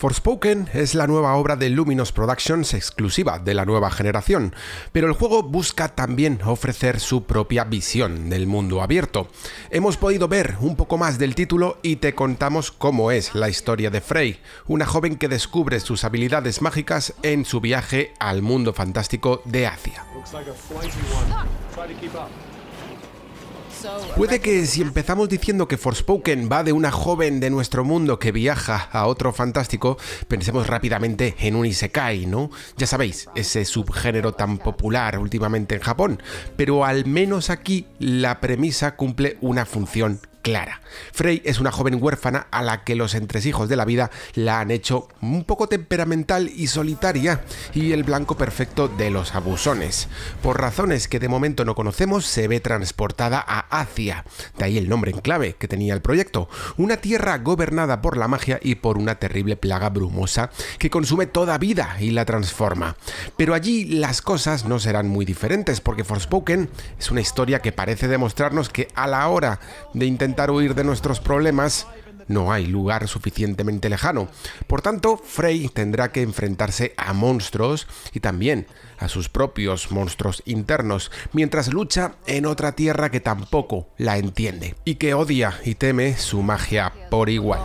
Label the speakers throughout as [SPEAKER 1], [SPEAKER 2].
[SPEAKER 1] Forspoken es la nueva obra de Luminous Productions exclusiva de la nueva generación, pero el juego busca también ofrecer su propia visión del mundo abierto. Hemos podido ver un poco más del título y te contamos cómo es la historia de Frey, una joven que descubre sus habilidades mágicas en su viaje al mundo fantástico de Asia. Puede que si empezamos diciendo que Forspoken va de una joven de nuestro mundo que viaja a otro fantástico, pensemos rápidamente en un Isekai, ¿no? Ya sabéis, ese subgénero tan popular últimamente en Japón, pero al menos aquí la premisa cumple una función clara. Frey es una joven huérfana a la que los entresijos de la vida la han hecho un poco temperamental y solitaria, y el blanco perfecto de los abusones. Por razones que de momento no conocemos, se ve transportada a Asia, de ahí el nombre en clave que tenía el proyecto, una tierra gobernada por la magia y por una terrible plaga brumosa que consume toda vida y la transforma. Pero allí las cosas no serán muy diferentes, porque Forspoken es una historia que parece demostrarnos que a la hora de intentar intentar huir de nuestros problemas, no hay lugar suficientemente lejano. Por tanto, Frey tendrá que enfrentarse a monstruos y también a sus propios monstruos internos, mientras lucha en otra tierra que tampoco la entiende y que odia y teme su magia por igual.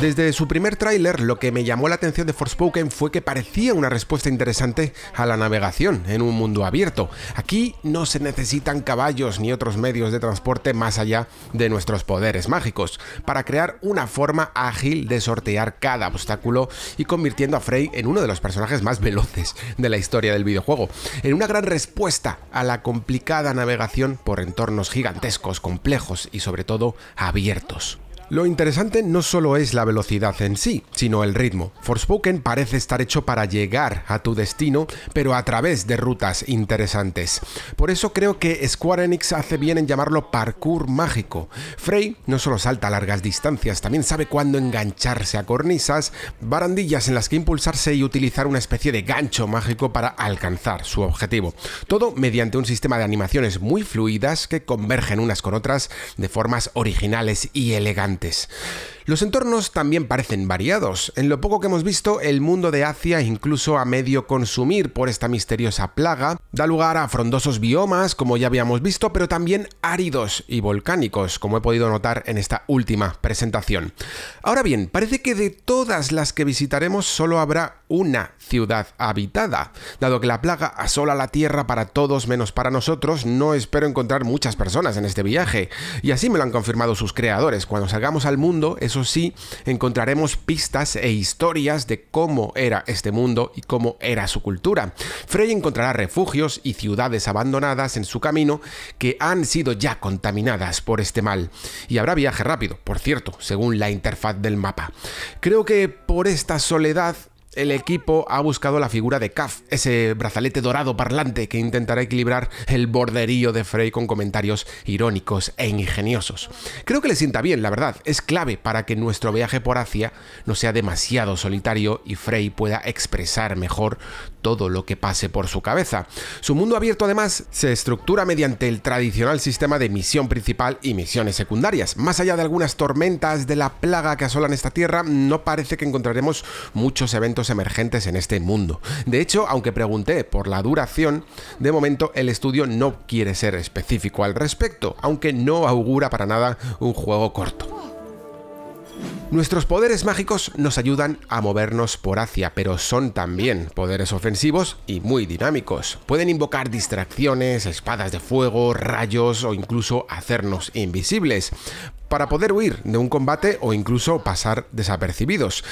[SPEAKER 1] Desde su primer tráiler, lo que me llamó la atención de Forspoken fue que parecía una respuesta interesante a la navegación en un mundo abierto. Aquí no se necesitan caballos ni otros medios de transporte más allá de nuestros poderes mágicos, para crear una forma ágil de sortear cada obstáculo y convirtiendo a Frey en uno de los personajes más veloces de la historia del videojuego, en una gran respuesta a la complicada navegación por entornos gigantescos, complejos y sobre todo abiertos. Lo interesante no solo es la velocidad en sí, sino el ritmo. Forspoken parece estar hecho para llegar a tu destino, pero a través de rutas interesantes. Por eso creo que Square Enix hace bien en llamarlo parkour mágico. Frey no solo salta a largas distancias, también sabe cuándo engancharse a cornisas, barandillas en las que impulsarse y utilizar una especie de gancho mágico para alcanzar su objetivo. Todo mediante un sistema de animaciones muy fluidas que convergen unas con otras de formas originales y elegantes. antes. Los entornos también parecen variados. En lo poco que hemos visto, el mundo de Asia, incluso a medio consumir por esta misteriosa plaga, da lugar a frondosos biomas, como ya habíamos visto, pero también áridos y volcánicos, como he podido notar en esta última presentación. Ahora bien, parece que de todas las que visitaremos solo habrá una ciudad habitada. Dado que la plaga asola la Tierra para todos menos para nosotros, no espero encontrar muchas personas en este viaje. Y así me lo han confirmado sus creadores. Cuando salgamos al mundo, eso sí, encontraremos pistas e historias de cómo era este mundo y cómo era su cultura. Frey encontrará refugios y ciudades abandonadas en su camino que han sido ya contaminadas por este mal. Y habrá viaje rápido, por cierto, según la interfaz del mapa. Creo que por esta soledad el equipo ha buscado la figura de Kaf, ese brazalete dorado parlante que intentará equilibrar el borderío de Frey con comentarios irónicos e ingeniosos. Creo que le sienta bien, la verdad, es clave para que nuestro viaje por Asia no sea demasiado solitario y Frey pueda expresar mejor todo lo que pase por su cabeza. Su mundo abierto además se estructura mediante el tradicional sistema de misión principal y misiones secundarias. Más allá de algunas tormentas de la plaga que asolan esta tierra, no parece que encontraremos muchos eventos emergentes en este mundo. De hecho, aunque pregunté por la duración, de momento el estudio no quiere ser específico al respecto, aunque no augura para nada un juego corto. Nuestros poderes mágicos nos ayudan a movernos por Asia, pero son también poderes ofensivos y muy dinámicos. Pueden invocar distracciones, espadas de fuego, rayos o incluso hacernos invisibles para poder huir de un combate o incluso pasar desapercibidos.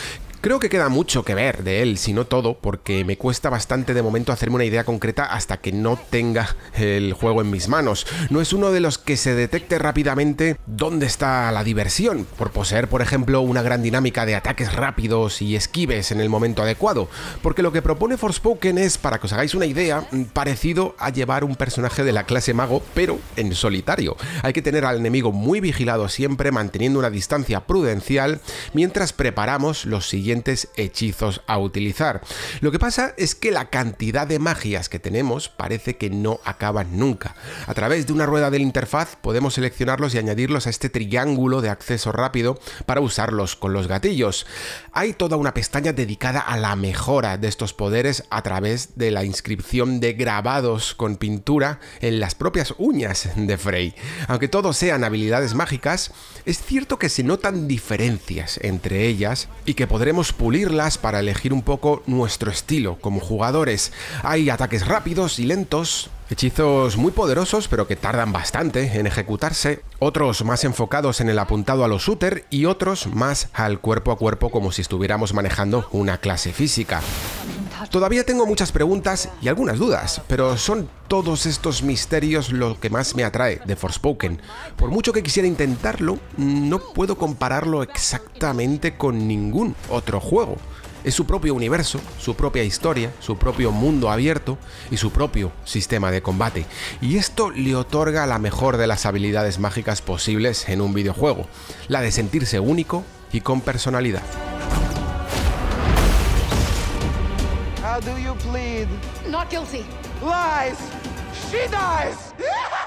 [SPEAKER 1] Creo que queda mucho que ver de él, si no todo, porque me cuesta bastante de momento hacerme una idea concreta hasta que no tenga el juego en mis manos. No es uno de los que se detecte rápidamente dónde está la diversión, por poseer, por ejemplo, una gran dinámica de ataques rápidos y esquives en el momento adecuado, porque lo que propone Forspoken es, para que os hagáis una idea, mm, parecido a llevar un personaje de la clase mago, pero en solitario. Hay que tener al enemigo muy vigilado siempre, manteniendo una distancia prudencial, mientras preparamos los siguientes hechizos a utilizar. Lo que pasa es que la cantidad de magias que tenemos parece que no acaban nunca. A través de una rueda del interfaz podemos seleccionarlos y añadirlos a este triángulo de acceso rápido para usarlos con los gatillos. Hay toda una pestaña dedicada a la mejora de estos poderes a través de la inscripción de grabados con pintura en las propias uñas de Frey. Aunque todos sean habilidades mágicas, es cierto que se notan diferencias entre ellas y que podremos pulirlas para elegir un poco nuestro estilo como jugadores. Hay ataques rápidos y lentos, hechizos muy poderosos pero que tardan bastante en ejecutarse, otros más enfocados en el apuntado a los shooter y otros más al cuerpo a cuerpo como si estuviéramos manejando una clase física. Todavía tengo muchas preguntas y algunas dudas, pero son todos estos misterios lo que más me atrae de Forspoken. Por mucho que quisiera intentarlo, no puedo compararlo exactamente con ningún otro juego. Es su propio universo, su propia historia, su propio mundo abierto y su propio sistema de combate. Y esto le otorga la mejor de las habilidades mágicas posibles en un videojuego, la de sentirse único y con personalidad. How do you plead? Not guilty. Lies! She dies!